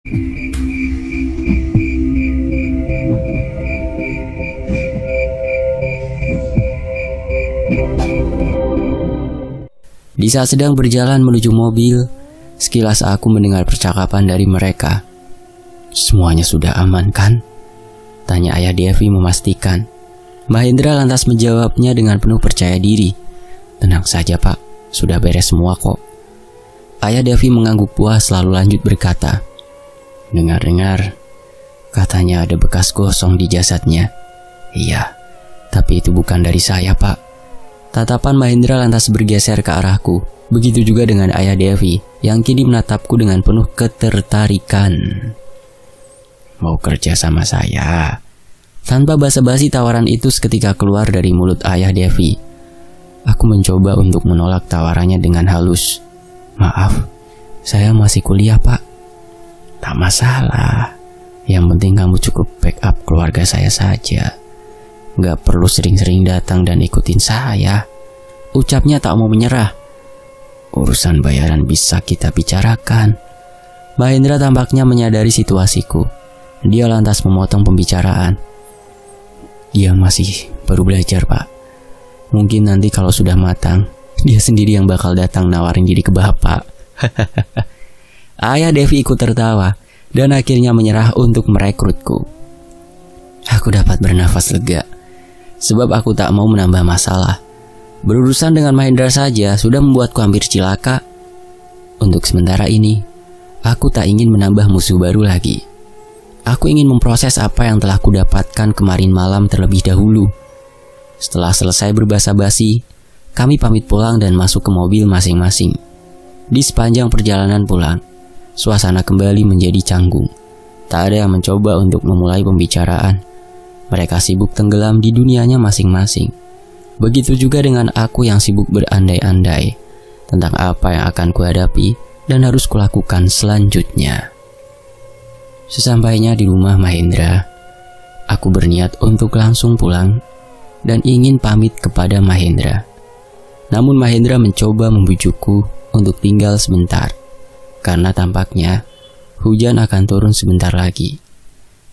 Di saat sedang berjalan menuju mobil, sekilas aku mendengar percakapan dari mereka. Semuanya sudah aman kan? Tanya ayah Devi memastikan. Mahendra lantas menjawabnya dengan penuh percaya diri. Tenang saja pak, sudah beres semua kok. Ayah Devi mengangguk puas lalu lanjut berkata, Dengar-dengar, katanya ada bekas gosong di jasadnya. Iya, tapi itu bukan dari saya, Pak. Tatapan Mahendra lantas bergeser ke arahku. Begitu juga dengan ayah Devi, yang kini menatapku dengan penuh ketertarikan. Mau kerja sama saya? Tanpa basa-basi tawaran itu seketika keluar dari mulut ayah Devi. Aku mencoba untuk menolak tawarannya dengan halus. Maaf, saya masih kuliah, Pak. Tak masalah. Yang penting kamu cukup backup keluarga saya saja. Gak perlu sering-sering datang dan ikutin saya. Ucapnya tak mau menyerah. Urusan bayaran bisa kita bicarakan. Mahendra tampaknya menyadari situasiku. Dia lantas memotong pembicaraan. Dia masih baru belajar, Pak. Mungkin nanti kalau sudah matang, dia sendiri yang bakal datang nawarin diri ke Bapak. Ayah Devi ikut tertawa dan akhirnya menyerah untuk merekrutku. Aku dapat bernafas lega, sebab aku tak mau menambah masalah. Berurusan dengan Mahendra saja sudah membuatku hampir cilaka. Untuk sementara ini, aku tak ingin menambah musuh baru lagi. Aku ingin memproses apa yang telah kudapatkan kemarin malam terlebih dahulu. Setelah selesai berbahasa basi, kami pamit pulang dan masuk ke mobil masing-masing. Di sepanjang perjalanan pulang, suasana kembali menjadi canggung. Tak ada yang mencoba untuk memulai pembicaraan. Mereka sibuk tenggelam di dunianya masing-masing. Begitu juga dengan aku yang sibuk berandai-andai tentang apa yang akan kuhadapi dan harus kulakukan selanjutnya. Sesampainya di rumah Mahendra, aku berniat untuk langsung pulang dan ingin pamit kepada Mahendra. Namun Mahendra mencoba membujukku untuk tinggal sebentar karena tampaknya hujan akan turun sebentar lagi.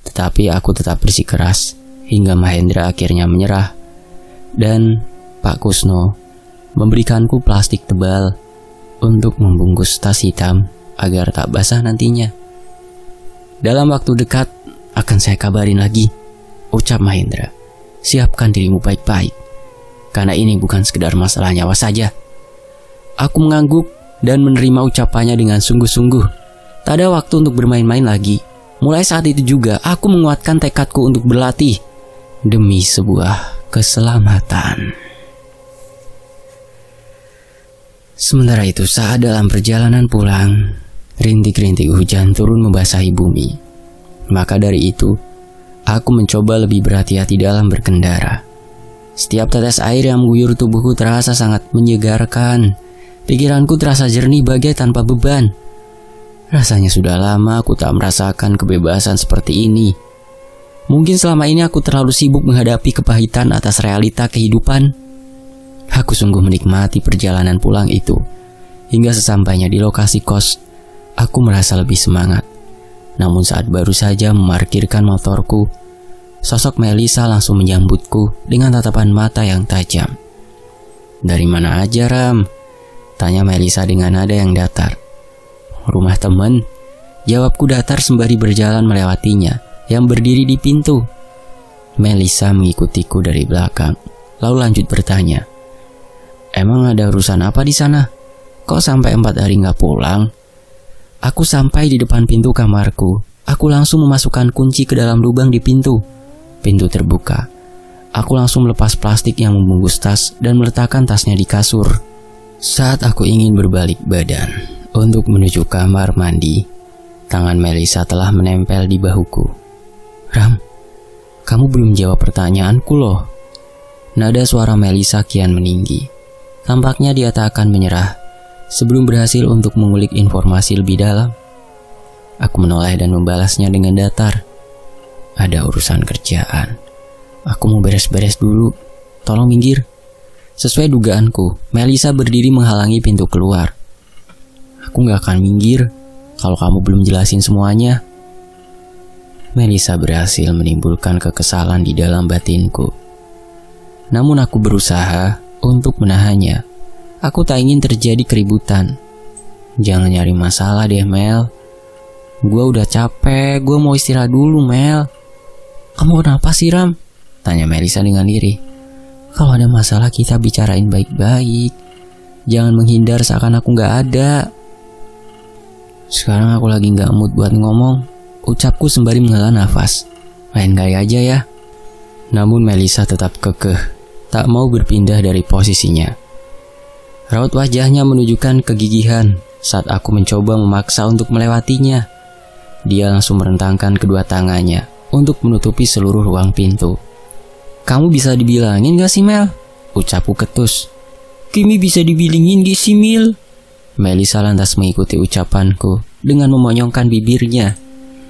Tetapi aku tetap bersikeras hingga Mahendra akhirnya menyerah dan Pak Kusno memberikanku plastik tebal untuk membungkus tas hitam agar tak basah nantinya. Dalam waktu dekat akan saya kabarin lagi, ucap Mahendra. Siapkan dirimu baik-baik, karena ini bukan sekedar masalah nyawa saja. Aku mengangguk dan menerima ucapannya dengan sungguh-sungguh. Tak ada waktu untuk bermain-main lagi. Mulai saat itu juga, aku menguatkan tekadku untuk berlatih demi sebuah keselamatan. Sementara itu, saat dalam perjalanan pulang, rintik-rintik hujan turun membasahi bumi. Maka dari itu, aku mencoba lebih berhati-hati dalam berkendara. Setiap tetes air yang mengguyur tubuhku terasa sangat menyegarkan Pikiranku terasa jernih bagai tanpa beban. Rasanya sudah lama aku tak merasakan kebebasan seperti ini. Mungkin selama ini aku terlalu sibuk menghadapi kepahitan atas realita kehidupan. Aku sungguh menikmati perjalanan pulang itu. Hingga sesampainya di lokasi kos, aku merasa lebih semangat. Namun saat baru saja memarkirkan motorku, sosok Melisa langsung menyambutku dengan tatapan mata yang tajam. Dari mana aja, Ram? Tanya Melisa dengan nada yang datar. Rumah temen? Jawabku datar sembari berjalan melewatinya, yang berdiri di pintu. Melisa mengikutiku dari belakang, lalu lanjut bertanya. Emang ada urusan apa di sana? Kok sampai empat hari nggak pulang? Aku sampai di depan pintu kamarku. Aku langsung memasukkan kunci ke dalam lubang di pintu. Pintu terbuka. Aku langsung melepas plastik yang membungkus tas dan meletakkan tasnya di kasur. Saat aku ingin berbalik badan untuk menuju kamar mandi, tangan Melisa telah menempel di bahuku. Ram, kamu belum jawab pertanyaanku loh. Nada suara Melisa kian meninggi. Tampaknya dia tak akan menyerah sebelum berhasil untuk mengulik informasi lebih dalam. Aku menoleh dan membalasnya dengan datar. Ada urusan kerjaan. Aku mau beres-beres dulu. Tolong minggir. Sesuai dugaanku, Melisa berdiri menghalangi pintu keluar. Aku gak akan minggir kalau kamu belum jelasin semuanya. Melisa berhasil menimbulkan kekesalan di dalam batinku. Namun aku berusaha untuk menahannya. Aku tak ingin terjadi keributan. Jangan nyari masalah deh, Mel. Gue udah capek, gue mau istirahat dulu, Mel. Kamu kenapa sih, Ram? Tanya Melisa dengan diri. Kalau ada masalah kita bicarain baik-baik. Jangan menghindar seakan aku gak ada. Sekarang aku lagi gak mood buat ngomong. Ucapku sembari menghela nafas. Lain kali aja ya. Namun Melisa tetap kekeh, tak mau berpindah dari posisinya. Raut wajahnya menunjukkan kegigihan saat aku mencoba memaksa untuk melewatinya. Dia langsung merentangkan kedua tangannya untuk menutupi seluruh ruang pintu. Kamu bisa dibilangin gak sih Mel? Ucapku ketus. Kimi bisa dibilingin gak sih Mil? Melisa lantas mengikuti ucapanku dengan memonyongkan bibirnya.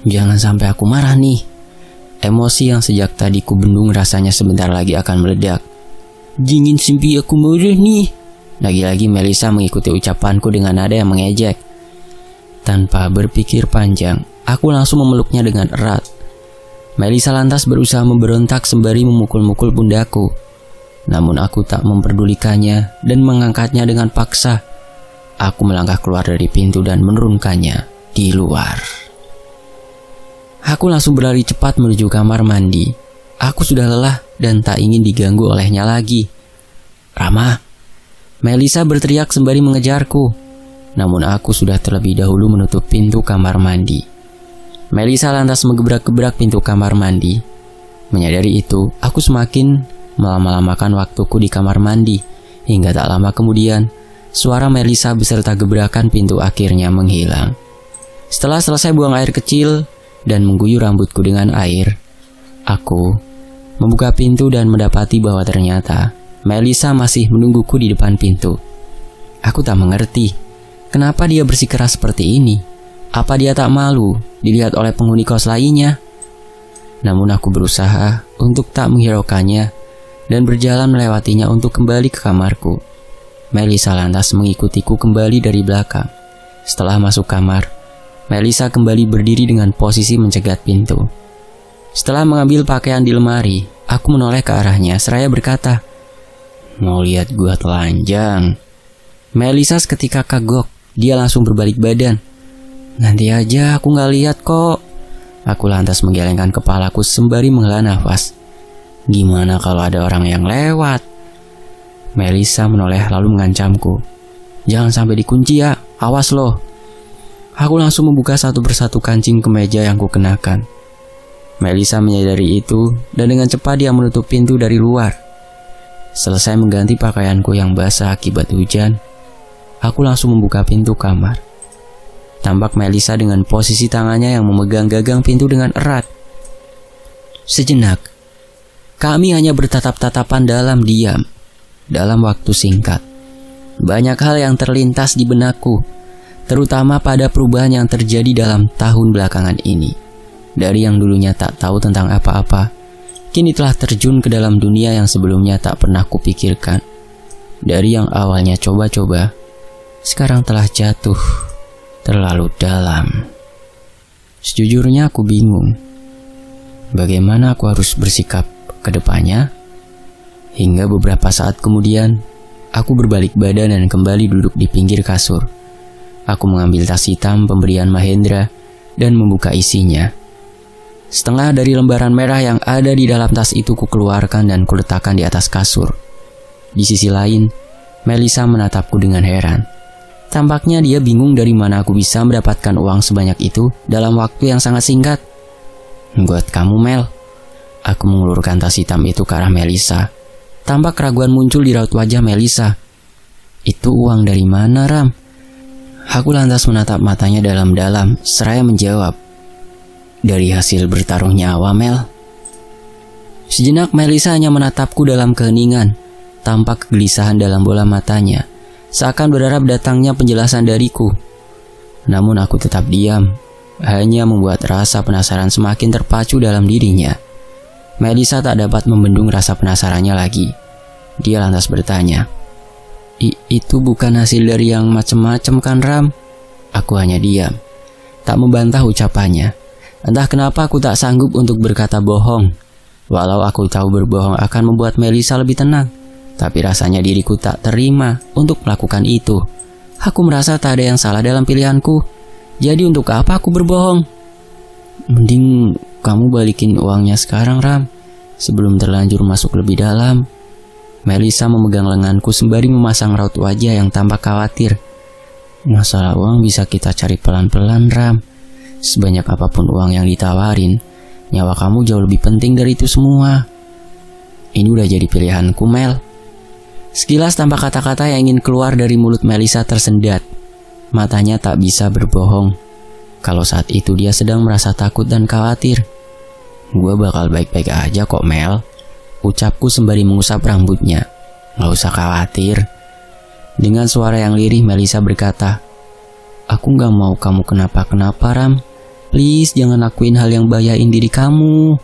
Jangan sampai aku marah nih. Emosi yang sejak tadi ku bendung rasanya sebentar lagi akan meledak. Jingin simpi aku marah nih. Lagi-lagi Melisa mengikuti ucapanku dengan nada yang mengejek. Tanpa berpikir panjang, aku langsung memeluknya dengan erat Melisa lantas berusaha memberontak sembari memukul-mukul pundaku. Namun aku tak memperdulikannya dan mengangkatnya dengan paksa. Aku melangkah keluar dari pintu dan menurunkannya di luar. Aku langsung berlari cepat menuju kamar mandi. Aku sudah lelah dan tak ingin diganggu olehnya lagi. Rama, Melisa berteriak sembari mengejarku. Namun aku sudah terlebih dahulu menutup pintu kamar mandi. Melisa lantas menggebrak-gebrak pintu kamar mandi. Menyadari itu, aku semakin melama-lamakan waktuku di kamar mandi, hingga tak lama kemudian, suara Melisa beserta gebrakan pintu akhirnya menghilang. Setelah selesai buang air kecil dan mengguyur rambutku dengan air, aku membuka pintu dan mendapati bahwa ternyata Melisa masih menungguku di depan pintu. Aku tak mengerti kenapa dia bersikeras seperti ini. Apa dia tak malu dilihat oleh penghuni kos lainnya? Namun aku berusaha untuk tak menghiraukannya dan berjalan melewatinya untuk kembali ke kamarku. Melisa lantas mengikutiku kembali dari belakang. Setelah masuk kamar, Melisa kembali berdiri dengan posisi mencegat pintu. Setelah mengambil pakaian di lemari, aku menoleh ke arahnya seraya berkata, Mau lihat gua telanjang. Melisa seketika kagok, dia langsung berbalik badan Nanti aja aku nggak lihat kok. Aku lantas menggelengkan kepalaku sembari menghela nafas. Gimana kalau ada orang yang lewat? Melisa menoleh lalu mengancamku. Jangan sampai dikunci ya, awas loh. Aku langsung membuka satu persatu kancing ke meja yang kukenakan. Melisa menyadari itu dan dengan cepat dia menutup pintu dari luar. Selesai mengganti pakaianku yang basah akibat hujan, aku langsung membuka pintu kamar. Tampak Melisa dengan posisi tangannya yang memegang gagang pintu dengan erat. Sejenak, kami hanya bertatap-tatapan dalam diam, dalam waktu singkat. Banyak hal yang terlintas di benakku, terutama pada perubahan yang terjadi dalam tahun belakangan ini. Dari yang dulunya tak tahu tentang apa-apa, kini telah terjun ke dalam dunia yang sebelumnya tak pernah kupikirkan. Dari yang awalnya coba-coba, sekarang telah jatuh terlalu dalam. Sejujurnya aku bingung. Bagaimana aku harus bersikap ke depannya? Hingga beberapa saat kemudian, aku berbalik badan dan kembali duduk di pinggir kasur. Aku mengambil tas hitam pemberian Mahendra dan membuka isinya. Setengah dari lembaran merah yang ada di dalam tas itu kukeluarkan dan kuletakkan di atas kasur. Di sisi lain, Melisa menatapku dengan heran. Tampaknya dia bingung dari mana aku bisa mendapatkan uang sebanyak itu dalam waktu yang sangat singkat. Buat kamu Mel. Aku mengulurkan tas hitam itu ke arah Melisa. Tampak keraguan muncul di raut wajah Melisa. Itu uang dari mana Ram? Aku lantas menatap matanya dalam-dalam, seraya menjawab. Dari hasil bertaruh nyawa Mel. Sejenak Melisa hanya menatapku dalam keheningan, tampak kegelisahan dalam bola matanya seakan berharap datangnya penjelasan dariku. Namun aku tetap diam, hanya membuat rasa penasaran semakin terpacu dalam dirinya. Melisa tak dapat membendung rasa penasarannya lagi. Dia lantas bertanya, I itu bukan hasil dari yang macem-macem kan Ram? Aku hanya diam, tak membantah ucapannya. Entah kenapa aku tak sanggup untuk berkata bohong. Walau aku tahu berbohong akan membuat Melisa lebih tenang. Tapi rasanya diriku tak terima untuk melakukan itu. Aku merasa tak ada yang salah dalam pilihanku. Jadi untuk apa aku berbohong? Mending kamu balikin uangnya sekarang, Ram. Sebelum terlanjur masuk lebih dalam. Melisa memegang lenganku sembari memasang raut wajah yang tampak khawatir. Masalah uang bisa kita cari pelan-pelan, Ram. Sebanyak apapun uang yang ditawarin, nyawa kamu jauh lebih penting dari itu semua. Ini udah jadi pilihanku, Mel. Sekilas tanpa kata-kata yang ingin keluar dari mulut Melisa tersendat. Matanya tak bisa berbohong. Kalau saat itu dia sedang merasa takut dan khawatir. Gue bakal baik-baik aja kok Mel. Ucapku sembari mengusap rambutnya. Gak usah khawatir. Dengan suara yang lirih Melisa berkata, Aku gak mau kamu kenapa-kenapa Ram. Please jangan lakuin hal yang bahayain diri kamu.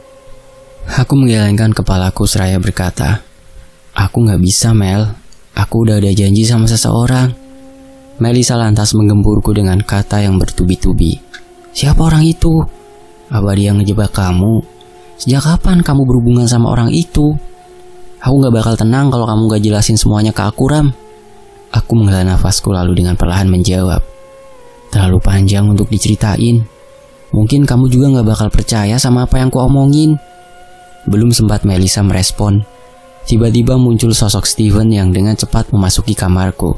Aku menggelengkan kepalaku seraya berkata, Aku gak bisa, Mel. Aku udah ada janji sama seseorang. Melisa lantas menggemburku dengan kata yang bertubi-tubi. Siapa orang itu? Apa dia ngejebak kamu? Sejak kapan kamu berhubungan sama orang itu? Aku gak bakal tenang kalau kamu gak jelasin semuanya ke aku, Ram. Aku menghela nafasku lalu dengan perlahan menjawab. Terlalu panjang untuk diceritain. Mungkin kamu juga gak bakal percaya sama apa yang ku omongin. Belum sempat Melisa merespon, Tiba-tiba muncul sosok Steven yang dengan cepat memasuki kamarku.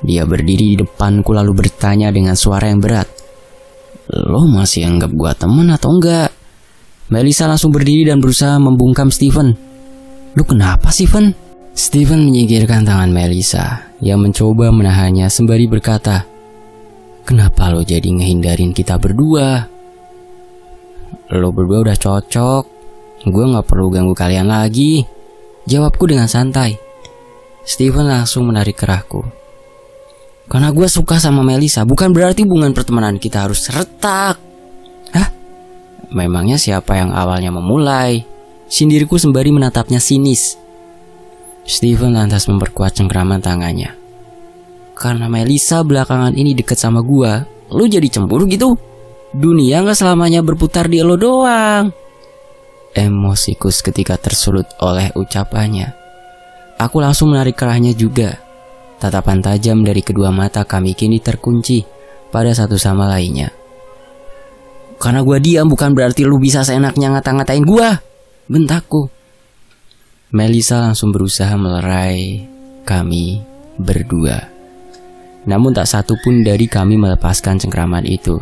Dia berdiri di depanku lalu bertanya dengan suara yang berat. Lo masih anggap gua temen atau enggak? Melisa langsung berdiri dan berusaha membungkam Steven. Lu kenapa, Steven? Steven menyingkirkan tangan Melisa yang mencoba menahannya sembari berkata, Kenapa lo jadi ngehindarin kita berdua? Lo berdua udah cocok, gue gak perlu ganggu kalian lagi. Jawabku dengan santai. Steven langsung menarik kerahku. Karena gue suka sama Melisa, bukan berarti hubungan pertemanan kita harus retak. Hah? Memangnya siapa yang awalnya memulai? Sindirku sembari menatapnya sinis. Steven lantas memperkuat cengkraman tangannya. Karena Melisa belakangan ini deket sama gue, lu jadi cemburu gitu? Dunia gak selamanya berputar di lo doang. Emosiku seketika tersulut oleh ucapannya. Aku langsung menarik kerahnya juga. Tatapan tajam dari kedua mata kami kini terkunci pada satu sama lainnya. Karena gua diam bukan berarti lu bisa seenaknya ngata-ngatain gua, bentakku. Melisa langsung berusaha melerai kami berdua. Namun tak satu pun dari kami melepaskan cengkraman itu.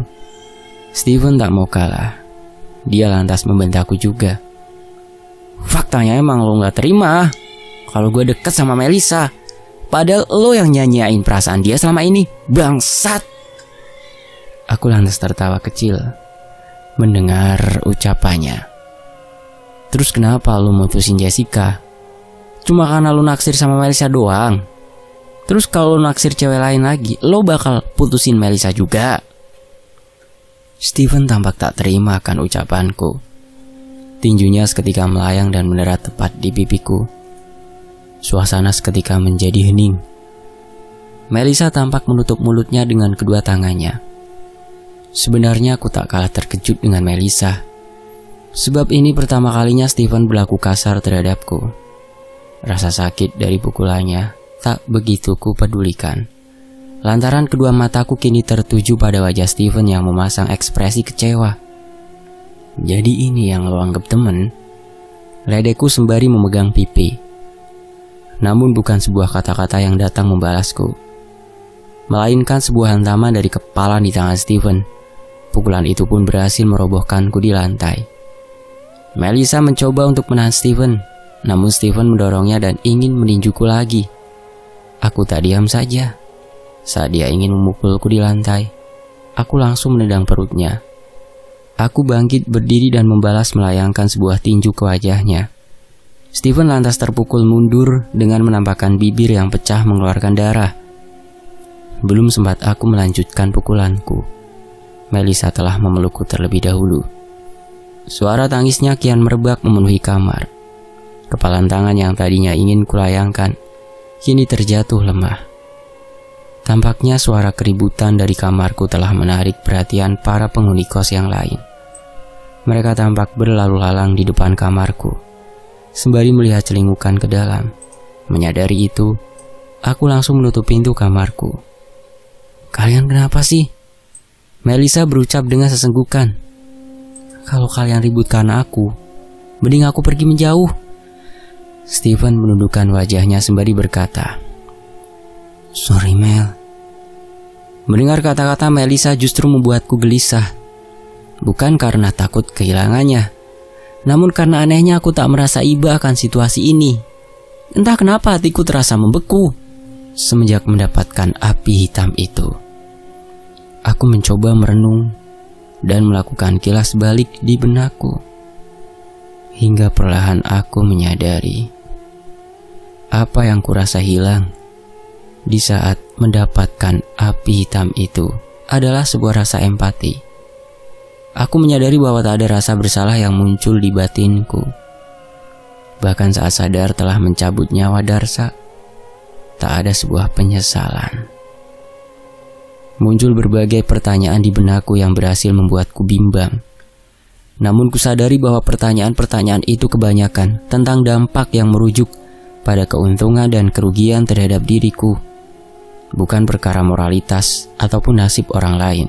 Steven tak mau kalah. Dia lantas membentakku juga. Faktanya emang lo gak terima kalau gue deket sama Melisa. Padahal lo yang nyanyiain perasaan dia selama ini. Bangsat! Aku lantas tertawa kecil mendengar ucapannya. Terus kenapa lo mutusin Jessica? Cuma karena lo naksir sama Melisa doang. Terus kalau lo naksir cewek lain lagi, lo bakal putusin Melisa juga. Steven tampak tak terima akan ucapanku. Tinjunya seketika melayang dan mendarat tepat di pipiku. Suasana seketika menjadi hening. Melissa tampak menutup mulutnya dengan kedua tangannya. Sebenarnya aku tak kalah terkejut dengan Melissa, Sebab ini pertama kalinya Steven berlaku kasar terhadapku. Rasa sakit dari pukulannya tak begitu kupedulikan. Lantaran kedua mataku kini tertuju pada wajah Steven yang memasang ekspresi kecewa. Jadi ini yang lo anggap temen? Ledeku sembari memegang pipi. Namun bukan sebuah kata-kata yang datang membalasku. Melainkan sebuah hantaman dari kepala di tangan Steven. Pukulan itu pun berhasil merobohkanku di lantai. Melissa mencoba untuk menahan Steven, namun Steven mendorongnya dan ingin meninjuku lagi. Aku tak diam saja. Saat dia ingin memukulku di lantai, aku langsung menendang perutnya. Aku bangkit berdiri dan membalas melayangkan sebuah tinju ke wajahnya. Steven lantas terpukul mundur dengan menampakkan bibir yang pecah mengeluarkan darah. Belum sempat aku melanjutkan pukulanku. Melissa telah memelukku terlebih dahulu. Suara tangisnya kian merebak memenuhi kamar. Kepalan tangan yang tadinya ingin kulayangkan, kini terjatuh lemah. Tampaknya suara keributan dari kamarku telah menarik perhatian para penghuni kos yang lain. Mereka tampak berlalu lalang di depan kamarku. Sembari melihat celingukan ke dalam, menyadari itu, aku langsung menutup pintu kamarku. Kalian kenapa sih? Melisa berucap dengan sesenggukan. Kalau kalian ribut karena aku, mending aku pergi menjauh. Stephen menundukkan wajahnya sembari berkata, Sorry Mel. Mendengar kata-kata Melisa justru membuatku gelisah. Bukan karena takut kehilangannya, namun karena anehnya aku tak merasa iba akan situasi ini. Entah kenapa hatiku terasa membeku semenjak mendapatkan api hitam itu. Aku mencoba merenung dan melakukan kilas balik di benakku. Hingga perlahan aku menyadari apa yang kurasa hilang di saat mendapatkan api hitam itu adalah sebuah rasa empati. Aku menyadari bahwa tak ada rasa bersalah yang muncul di batinku. Bahkan saat sadar telah mencabut nyawa Darsa, tak ada sebuah penyesalan. Muncul berbagai pertanyaan di benakku yang berhasil membuatku bimbang. Namun kusadari bahwa pertanyaan-pertanyaan itu kebanyakan tentang dampak yang merujuk pada keuntungan dan kerugian terhadap diriku bukan perkara moralitas ataupun nasib orang lain.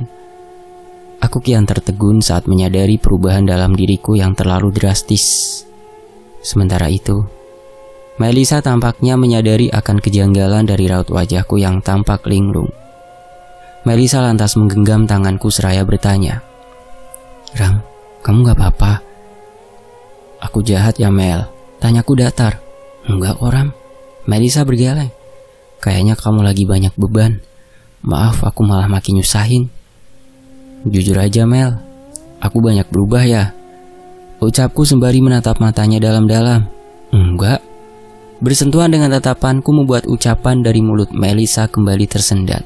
Aku kian tertegun saat menyadari perubahan dalam diriku yang terlalu drastis. Sementara itu, Melisa tampaknya menyadari akan kejanggalan dari raut wajahku yang tampak linglung. Melisa lantas menggenggam tanganku seraya bertanya, Rang, kamu gak apa-apa? Aku jahat ya Mel, tanyaku datar. Enggak orang. Melisa bergeleng. Kayaknya kamu lagi banyak beban. Maaf, aku malah makin nyusahin. Jujur aja, Mel. Aku banyak berubah ya. Ucapku sembari menatap matanya dalam-dalam. Enggak. Bersentuhan dengan tatapanku membuat ucapan dari mulut Melisa kembali tersendat.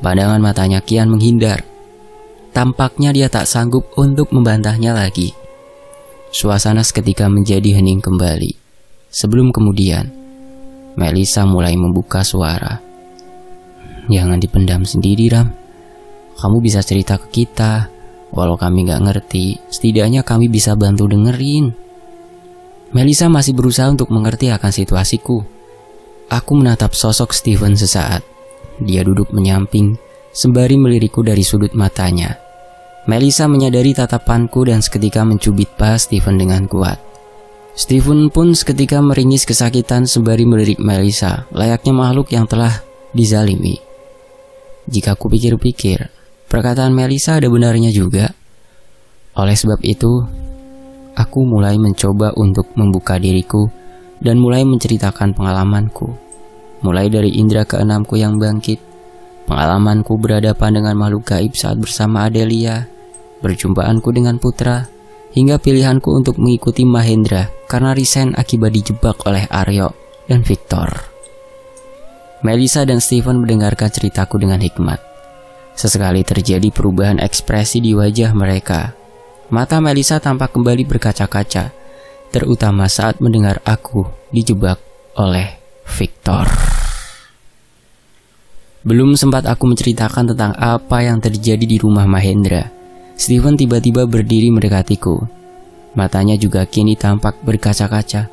Pandangan matanya kian menghindar. Tampaknya dia tak sanggup untuk membantahnya lagi. Suasana seketika menjadi hening kembali. Sebelum kemudian, Melisa mulai membuka suara. Jangan dipendam sendiri, Ram. Kamu bisa cerita ke kita. Walau kami gak ngerti, setidaknya kami bisa bantu dengerin. Melisa masih berusaha untuk mengerti akan situasiku. Aku menatap sosok Steven sesaat. Dia duduk menyamping, sembari melirikku dari sudut matanya. Melisa menyadari tatapanku dan seketika mencubit pas Steven dengan kuat. Stephen pun seketika meringis kesakitan sembari melirik Melissa, layaknya makhluk yang telah dizalimi. Jika aku pikir-pikir, perkataan Melissa ada benarnya juga. Oleh sebab itu, aku mulai mencoba untuk membuka diriku dan mulai menceritakan pengalamanku. Mulai dari indera keenamku yang bangkit, pengalamanku berhadapan dengan makhluk gaib saat bersama Adelia, perjumpaanku dengan Putra, hingga pilihanku untuk mengikuti Mahendra karena resign akibat dijebak oleh Aryo dan Victor. Melissa dan Steven mendengarkan ceritaku dengan hikmat. Sesekali terjadi perubahan ekspresi di wajah mereka. Mata Melissa tampak kembali berkaca-kaca, terutama saat mendengar aku dijebak oleh Victor. Belum sempat aku menceritakan tentang apa yang terjadi di rumah Mahendra. Steven tiba-tiba berdiri mendekatiku. Matanya juga kini tampak berkaca-kaca.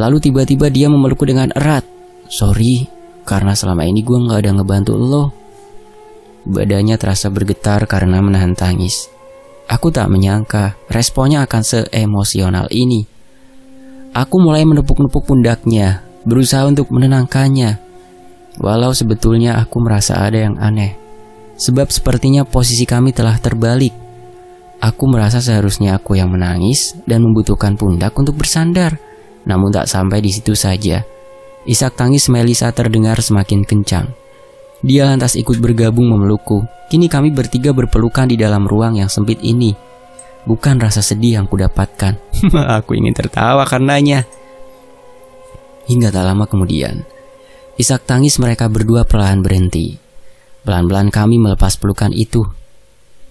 Lalu tiba-tiba dia memelukku dengan erat. Sorry, karena selama ini gue gak ada ngebantu lo. Badannya terasa bergetar karena menahan tangis. Aku tak menyangka responnya akan seemosional ini. Aku mulai menepuk-nepuk pundaknya, berusaha untuk menenangkannya. Walau sebetulnya aku merasa ada yang aneh sebab sepertinya posisi kami telah terbalik. Aku merasa seharusnya aku yang menangis dan membutuhkan pundak untuk bersandar. Namun tak sampai di situ saja. Isak tangis Melisa terdengar semakin kencang. Dia lantas ikut bergabung memelukku. Kini kami bertiga berpelukan di dalam ruang yang sempit ini. Bukan rasa sedih yang kudapatkan. aku ingin tertawa karenanya. Hingga tak lama kemudian, isak tangis mereka berdua perlahan berhenti. Pelan-pelan kami melepas pelukan itu.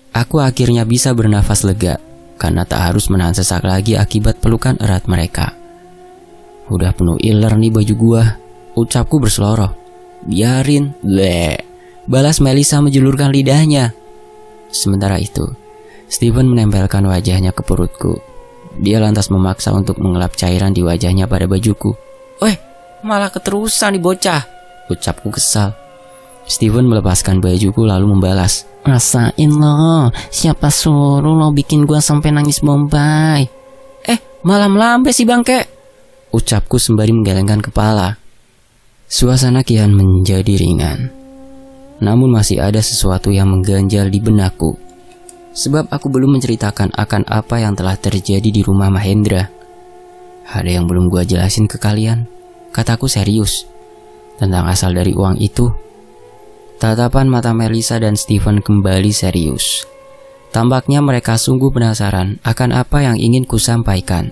Aku akhirnya bisa bernafas lega karena tak harus menahan sesak lagi akibat pelukan erat mereka. Udah penuh iler nih baju gua, ucapku berseloroh. Biarin, le. Balas Melisa menjulurkan lidahnya. Sementara itu, Steven menempelkan wajahnya ke perutku. Dia lantas memaksa untuk mengelap cairan di wajahnya pada bajuku. Weh, malah keterusan nih bocah, ucapku kesal. Steven melepaskan bajuku lalu membalas, Rasain lo, siapa suruh lo bikin gua sampai nangis bombay? Eh, malam lambe sih bangke. Ucapku sembari menggelengkan kepala. Suasana kian menjadi ringan. Namun masih ada sesuatu yang mengganjal di benakku. Sebab aku belum menceritakan akan apa yang telah terjadi di rumah Mahendra. Ada yang belum gua jelasin ke kalian. Kataku serius. Tentang asal dari uang itu, Tatapan mata Melisa dan Steven kembali serius. Tampaknya mereka sungguh penasaran akan apa yang ingin kusampaikan.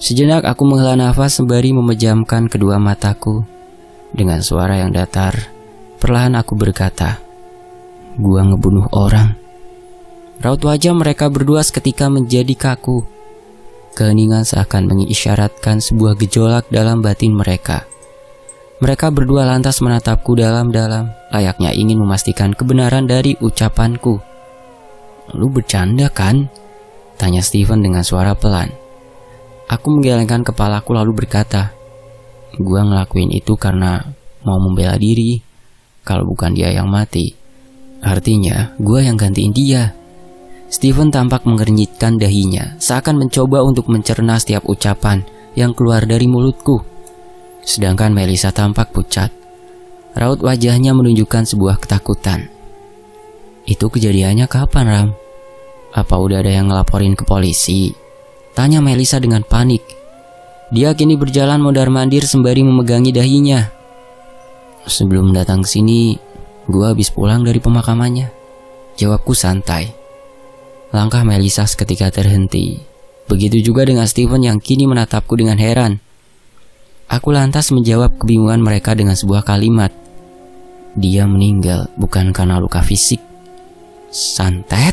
Sejenak aku menghela nafas sembari memejamkan kedua mataku. Dengan suara yang datar, perlahan aku berkata, Gua ngebunuh orang. Raut wajah mereka berdua seketika menjadi kaku. Keheningan seakan mengisyaratkan sebuah gejolak dalam batin mereka. Mereka berdua lantas menatapku dalam-dalam, layaknya ingin memastikan kebenaran dari ucapanku. Lu bercanda kan? Tanya Steven dengan suara pelan. Aku menggelengkan kepalaku lalu berkata, Gua ngelakuin itu karena mau membela diri, kalau bukan dia yang mati. Artinya, gua yang gantiin dia. Steven tampak mengernyitkan dahinya, seakan mencoba untuk mencerna setiap ucapan yang keluar dari mulutku. Sedangkan Melisa tampak pucat. Raut wajahnya menunjukkan sebuah ketakutan. Itu kejadiannya kapan, Ram? Apa udah ada yang ngelaporin ke polisi? Tanya Melisa dengan panik. Dia kini berjalan mondar-mandir sembari memegangi dahinya. Sebelum datang ke sini, gua habis pulang dari pemakamannya. Jawabku santai. Langkah Melisa seketika terhenti. Begitu juga dengan Steven yang kini menatapku dengan heran. Aku lantas menjawab kebingungan mereka dengan sebuah kalimat. Dia meninggal bukan karena luka fisik. Santet?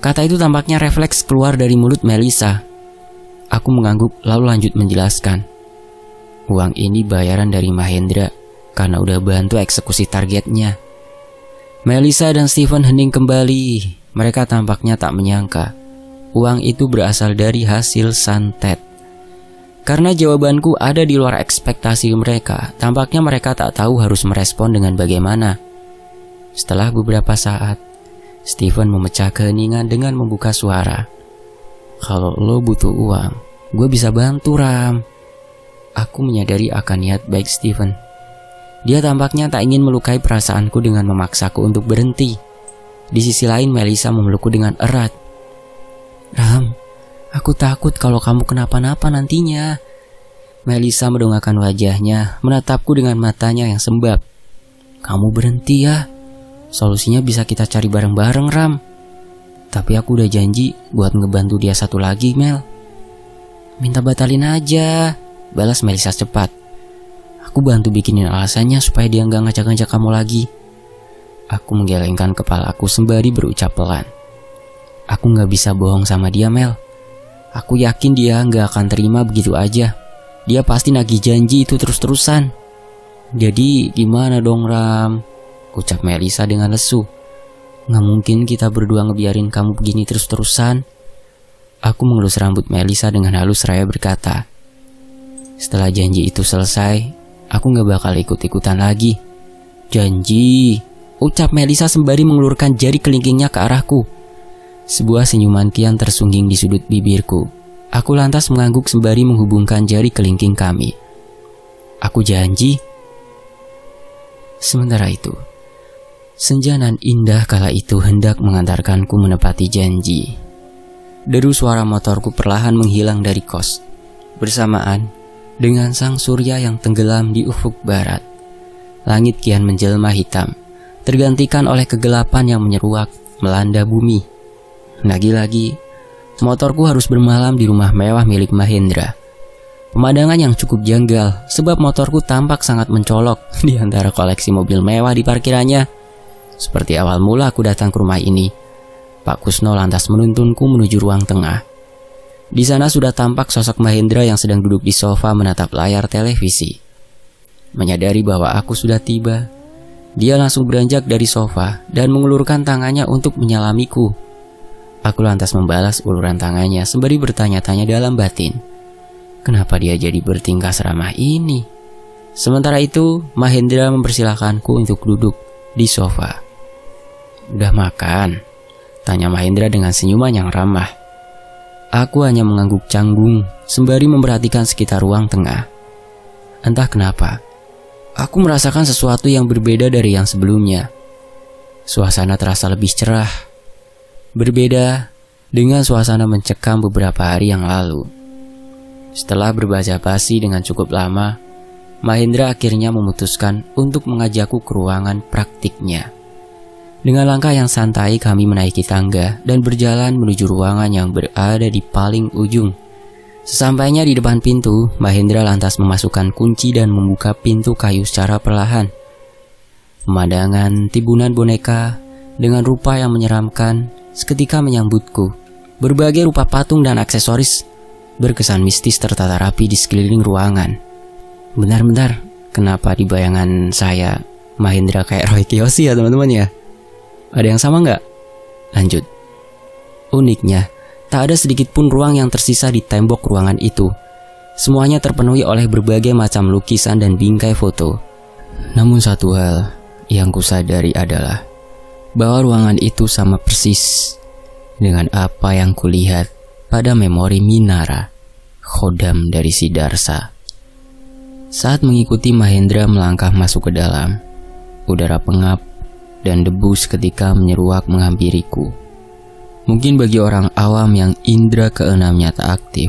Kata itu tampaknya refleks keluar dari mulut Melisa. Aku mengangguk lalu lanjut menjelaskan. Uang ini bayaran dari Mahendra karena udah bantu eksekusi targetnya. Melisa dan Stephen hening kembali. Mereka tampaknya tak menyangka uang itu berasal dari hasil santet. Karena jawabanku ada di luar ekspektasi mereka, tampaknya mereka tak tahu harus merespon dengan bagaimana. Setelah beberapa saat, Steven memecah keheningan dengan membuka suara. Kalau lo butuh uang, gue bisa bantu Ram. Aku menyadari akan niat baik Steven. Dia tampaknya tak ingin melukai perasaanku dengan memaksaku untuk berhenti. Di sisi lain, Melisa memelukku dengan erat. Ram, Aku takut kalau kamu kenapa-napa nantinya. Melisa mendongakkan wajahnya, menatapku dengan matanya yang sembab. Kamu berhenti ya. Solusinya bisa kita cari bareng-bareng, Ram. Tapi aku udah janji buat ngebantu dia satu lagi, Mel. Minta batalin aja, balas Melisa cepat. Aku bantu bikinin alasannya supaya dia nggak ngajak-ngajak kamu lagi. Aku menggelengkan kepala aku sembari berucap pelan. Aku nggak bisa bohong sama dia, Mel. Aku yakin dia nggak akan terima begitu aja. Dia pasti nagih janji itu terus-terusan. Jadi gimana dong Ram? Ucap Melisa dengan lesu. Nggak mungkin kita berdua ngebiarin kamu begini terus-terusan. Aku mengelus rambut Melisa dengan halus raya berkata. Setelah janji itu selesai, aku nggak bakal ikut-ikutan lagi. Janji, ucap Melisa sembari mengelurkan jari kelingkingnya ke arahku. Sebuah senyuman kian tersungging di sudut bibirku. Aku lantas mengangguk sembari menghubungkan jari kelingking kami. Aku janji. Sementara itu, senjanan indah kala itu hendak mengantarkanku menepati janji. Deru suara motorku perlahan menghilang dari kos. Bersamaan dengan sang surya yang tenggelam di ufuk barat, langit kian menjelma hitam, tergantikan oleh kegelapan yang menyeruak melanda bumi. Lagi-lagi, motorku harus bermalam di rumah mewah milik Mahendra. Pemandangan yang cukup janggal sebab motorku tampak sangat mencolok di antara koleksi mobil mewah di parkirannya. Seperti awal mula aku datang ke rumah ini, Pak Kusno lantas menuntunku menuju ruang tengah. Di sana sudah tampak sosok Mahendra yang sedang duduk di sofa menatap layar televisi. Menyadari bahwa aku sudah tiba, dia langsung beranjak dari sofa dan mengulurkan tangannya untuk menyalamiku Aku lantas membalas uluran tangannya sembari bertanya-tanya dalam batin. Kenapa dia jadi bertingkah seramah ini? Sementara itu, Mahendra mempersilahkanku untuk duduk di sofa. Udah makan? Tanya Mahendra dengan senyuman yang ramah. Aku hanya mengangguk canggung sembari memperhatikan sekitar ruang tengah. Entah kenapa, aku merasakan sesuatu yang berbeda dari yang sebelumnya. Suasana terasa lebih cerah, Berbeda dengan suasana mencekam beberapa hari yang lalu. Setelah berbahasa basi dengan cukup lama, Mahendra akhirnya memutuskan untuk mengajakku ke ruangan praktiknya. Dengan langkah yang santai kami menaiki tangga dan berjalan menuju ruangan yang berada di paling ujung. Sesampainya di depan pintu, Mahendra lantas memasukkan kunci dan membuka pintu kayu secara perlahan. Pemandangan timbunan boneka dengan rupa yang menyeramkan seketika menyambutku. Berbagai rupa patung dan aksesoris berkesan mistis tertata rapi di sekeliling ruangan. Benar-benar, kenapa di bayangan saya Mahendra kayak Roy Kiyoshi ya teman-teman ya? Ada yang sama nggak? Lanjut. Uniknya, tak ada sedikit pun ruang yang tersisa di tembok ruangan itu. Semuanya terpenuhi oleh berbagai macam lukisan dan bingkai foto. Namun satu hal yang kusadari adalah bahwa ruangan itu sama persis dengan apa yang kulihat pada memori Minara, khodam dari Sidarsa. Saat mengikuti Mahendra melangkah masuk ke dalam, udara pengap dan debu seketika menyeruak menghampiriku. Mungkin bagi orang awam yang indera keenamnya tak aktif,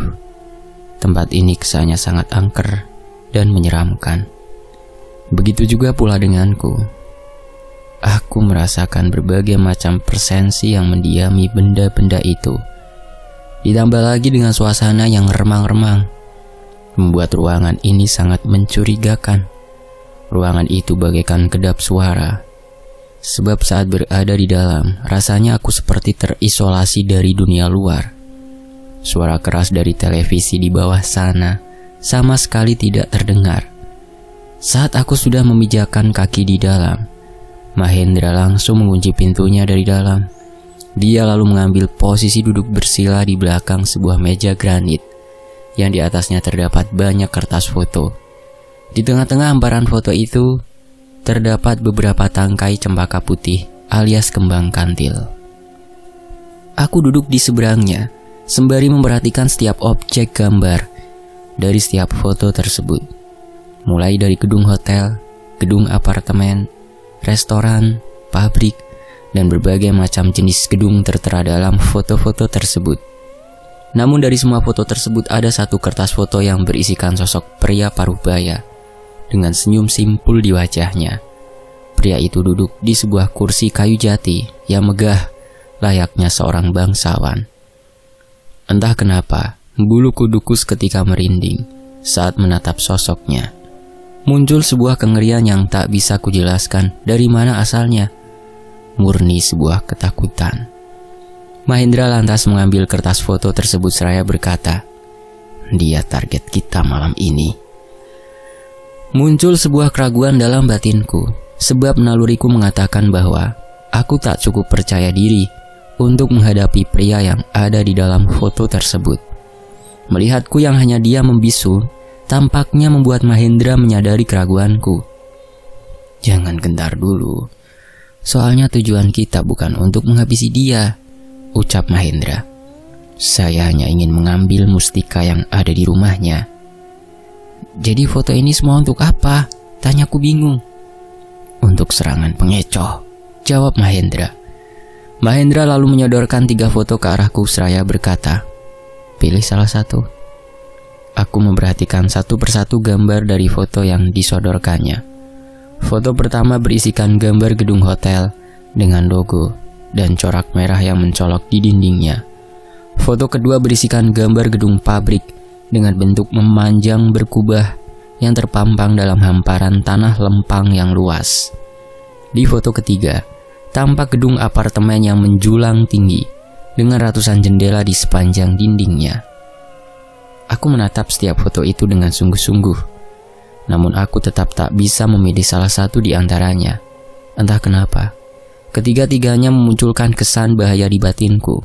tempat ini kesannya sangat angker dan menyeramkan. Begitu juga pula denganku aku merasakan berbagai macam persensi yang mendiami benda-benda itu. Ditambah lagi dengan suasana yang remang-remang, membuat ruangan ini sangat mencurigakan. Ruangan itu bagaikan kedap suara. Sebab saat berada di dalam, rasanya aku seperti terisolasi dari dunia luar. Suara keras dari televisi di bawah sana sama sekali tidak terdengar. Saat aku sudah memijakkan kaki di dalam, Mahendra langsung mengunci pintunya dari dalam. Dia lalu mengambil posisi duduk bersila di belakang sebuah meja granit yang di atasnya terdapat banyak kertas foto. Di tengah-tengah hamparan foto itu, terdapat beberapa tangkai cempaka putih alias kembang kantil. Aku duduk di seberangnya, sembari memperhatikan setiap objek gambar dari setiap foto tersebut. Mulai dari gedung hotel, gedung apartemen, restoran, pabrik, dan berbagai macam jenis gedung tertera dalam foto-foto tersebut. Namun dari semua foto tersebut ada satu kertas foto yang berisikan sosok pria paruh baya dengan senyum simpul di wajahnya. Pria itu duduk di sebuah kursi kayu jati yang megah layaknya seorang bangsawan. Entah kenapa, bulu kudukus ketika merinding saat menatap sosoknya muncul sebuah kengerian yang tak bisa kujelaskan dari mana asalnya. Murni sebuah ketakutan. Mahendra lantas mengambil kertas foto tersebut seraya berkata, dia target kita malam ini. Muncul sebuah keraguan dalam batinku, sebab naluriku mengatakan bahwa aku tak cukup percaya diri untuk menghadapi pria yang ada di dalam foto tersebut. Melihatku yang hanya dia membisu tampaknya membuat Mahendra menyadari keraguanku. Jangan gentar dulu, soalnya tujuan kita bukan untuk menghabisi dia, ucap Mahendra. Saya hanya ingin mengambil mustika yang ada di rumahnya. Jadi foto ini semua untuk apa? Tanyaku bingung. Untuk serangan pengecoh, jawab Mahendra. Mahendra lalu menyodorkan tiga foto ke arahku seraya berkata, Pilih salah satu. Aku memperhatikan satu persatu gambar dari foto yang disodorkannya. Foto pertama berisikan gambar gedung hotel dengan logo dan corak merah yang mencolok di dindingnya. Foto kedua berisikan gambar gedung pabrik dengan bentuk memanjang berkubah yang terpampang dalam hamparan tanah lempang yang luas. Di foto ketiga, tampak gedung apartemen yang menjulang tinggi dengan ratusan jendela di sepanjang dindingnya. Aku menatap setiap foto itu dengan sungguh-sungguh. Namun aku tetap tak bisa memilih salah satu di antaranya. Entah kenapa, ketiga-tiganya memunculkan kesan bahaya di batinku.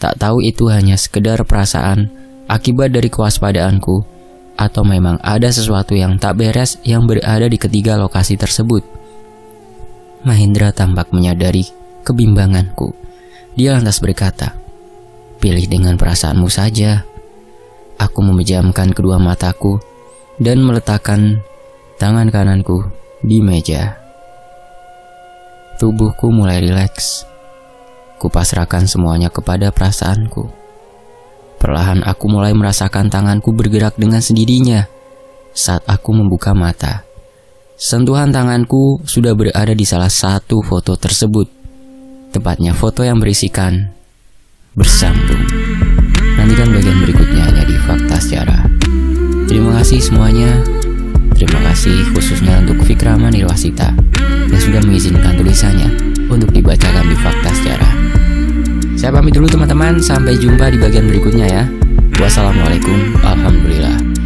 Tak tahu itu hanya sekedar perasaan akibat dari kewaspadaanku atau memang ada sesuatu yang tak beres yang berada di ketiga lokasi tersebut. Mahindra tampak menyadari kebimbanganku. Dia lantas berkata, "Pilih dengan perasaanmu saja." Aku memejamkan kedua mataku dan meletakkan tangan kananku di meja. Tubuhku mulai rileks. Kupasrahkan semuanya kepada perasaanku. Perlahan aku mulai merasakan tanganku bergerak dengan sendirinya saat aku membuka mata. Sentuhan tanganku sudah berada di salah satu foto tersebut. Tepatnya foto yang berisikan bersambung. Nantikan bagian Astiara. Terima kasih semuanya. Terima kasih khususnya untuk Vikrama Nirwasita yang sudah mengizinkan tulisannya untuk dibacakan di Fakta Sejarah. Saya pamit dulu teman-teman, sampai jumpa di bagian berikutnya ya. Wassalamualaikum, Alhamdulillah.